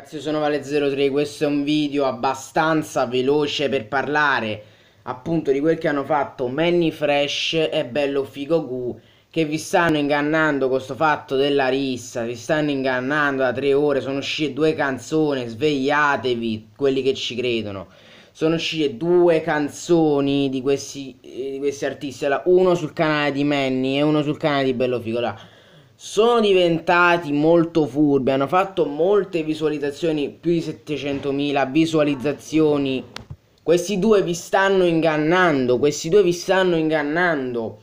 Ragazzi io sono Vale03, questo è un video abbastanza veloce per parlare appunto di quel che hanno fatto Manny Fresh e Bello Figo Gu che vi stanno ingannando con questo fatto della rissa, vi stanno ingannando da tre ore, sono uscite due canzoni, svegliatevi quelli che ci credono. Sono uscite due canzoni di questi, eh, di questi artisti, uno sul canale di Manny e uno sul canale di Bello Figo. Là sono diventati molto furbi, hanno fatto molte visualizzazioni, più di 700.000 visualizzazioni. Questi due vi stanno ingannando, questi due vi stanno ingannando.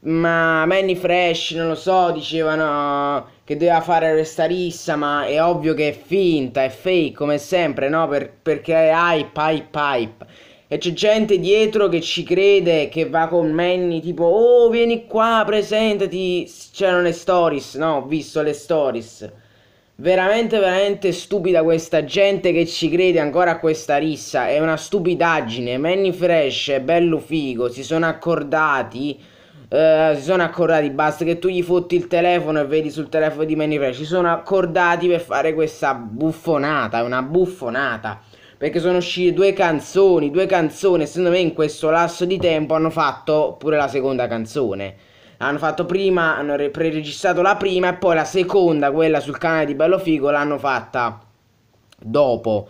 Ma Manny Fresh, non lo so, dicevano che doveva fare restarissa, ma è ovvio che è finta, è fake come sempre, no? Per, perché è hype, hype, hype e c'è gente dietro che ci crede, che va con Manny tipo oh vieni qua, presentati, c'erano le stories, no, ho visto le stories. Veramente, veramente stupida questa gente che ci crede ancora a questa rissa. È una stupidaggine. Manny Fresh è bello figo. Si sono accordati. Eh, si sono accordati. Basta che tu gli fotti il telefono e vedi sul telefono di Manny Fresh. Si sono accordati per fare questa buffonata. È una buffonata perché sono uscite due canzoni, due canzoni, secondo me in questo lasso di tempo hanno fatto pure la seconda canzone. Hanno fatto prima, hanno pre-registrato la prima e poi la seconda, quella sul canale di Bello Figo, l'hanno fatta dopo.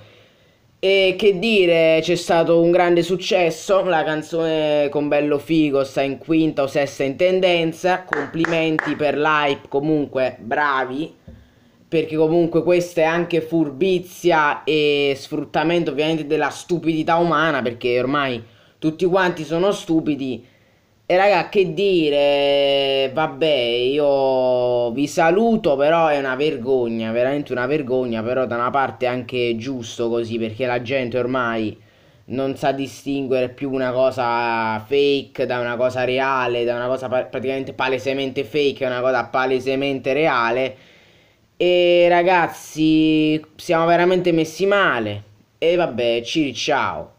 E che dire, c'è stato un grande successo, la canzone con Bello Figo sta in quinta o sesta in tendenza, complimenti per l'hype, comunque bravi perché comunque questa è anche furbizia e sfruttamento ovviamente della stupidità umana perché ormai tutti quanti sono stupidi e raga che dire vabbè io vi saluto però è una vergogna veramente una vergogna però da una parte è anche giusto così perché la gente ormai non sa distinguere più una cosa fake da una cosa reale da una cosa pa- praticamente palesemente fake e una cosa palesemente reale e ragazzi, siamo veramente messi male. E vabbè, ci ciao.